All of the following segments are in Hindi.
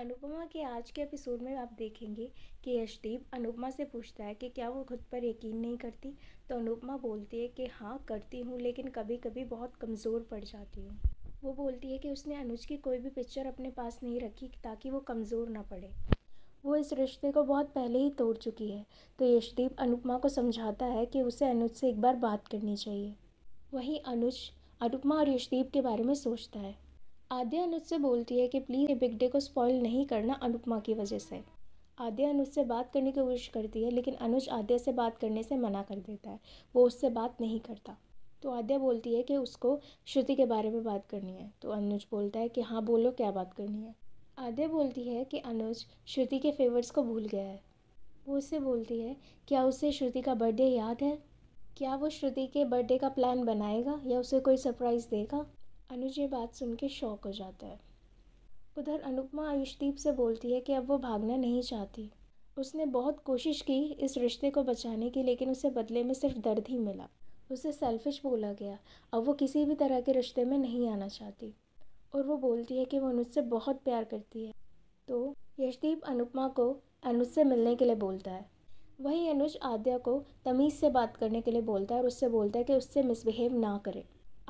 अनुपमा के आज के एपिसोड में आप देखेंगे कि यशदीप अनुपमा से पूछता है कि क्या वो खुद पर यकीन नहीं करती तो अनुपमा बोलती है कि हाँ करती हूँ लेकिन कभी कभी बहुत कमज़ोर पड़ जाती हूँ वो बोलती है कि उसने अनुज की कोई भी पिक्चर अपने पास नहीं रखी ताकि वो कमज़ोर ना पड़े वो इस रिश्ते को बहुत पहले ही तोड़ चुकी है तो यशदीप अनुपमा को समझाता है कि उसे अनुज से एक बार बात करनी चाहिए वहीं अनुज अनुपमा और यशदीप के बारे में सोचता है आद्या अनुज से बोलती है कि प्लीज़ ये बिग डे को स्पॉइल नहीं करना अनुपमा की वजह से आद्या अनुज से बात करने की कोशिश करती है लेकिन अनुज आद्या से बात करने से मना कर देता है वो उससे बात नहीं करता तो आद्या बोलती है कि उसको श्रुति के बारे में बात करनी है तो अनुज बोलता है कि हाँ बोलो क्या बात करनी है आद्या बोलती है कि अनुज श्रुति के फेवर्स को भूल गया है वो उससे बोलती है क्या उसे श्रुति का बर्थडे याद है क्या वो श्रुति के बर्थडे का प्लान बनाएगा या उसे कोई सरप्राइज़ देगा अनुज ये बात सुन के शौक हो जाता है उधर अनुपमा आयुषदीप से बोलती है कि अब वो भागना नहीं चाहती उसने बहुत कोशिश की इस रिश्ते को बचाने की लेकिन उसे बदले में सिर्फ दर्द ही मिला उसे सेल्फिश बोला गया अब वो किसी भी तरह के रिश्ते में नहीं आना चाहती और वो बोलती है कि वो अनुज से बहुत प्यार करती है तो यशदीप अनुपमा को अनुज से मिलने के लिए बोलता है वहीं अनुज आद्या को तमीज़ से बात करने के लिए बोलता है और उससे बोलता है कि उससे मिसबिहेव ना करें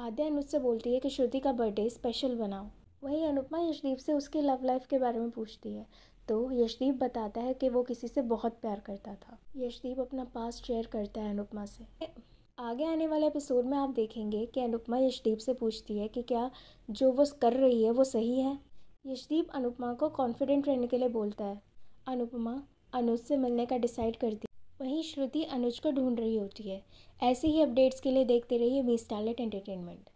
आद्या से बोलती है कि श्रुति का बर्थडे स्पेशल बनाओ वहीं अनुपमा यशदीप से उसके लव लाइफ के बारे में पूछती है तो यशदीप बताता है कि वो किसी से बहुत प्यार करता था यशदीप अपना पास शेयर करता है अनुपमा से आगे आने वाले एपिसोड में आप देखेंगे कि अनुपमा यशदीप से पूछती है कि क्या जो वो कर रही है वो सही है यशदीप अनुपमा को कॉन्फिडेंट रहने के लिए बोलता है अनुपमा अनुज से मिलने का डिसाइड करती वहीं श्रुति अनुज को ढूंढ रही होती है ऐसे ही अपडेट्स के लिए देखते रहिए वी टैलेंट एंटरटेनमेंट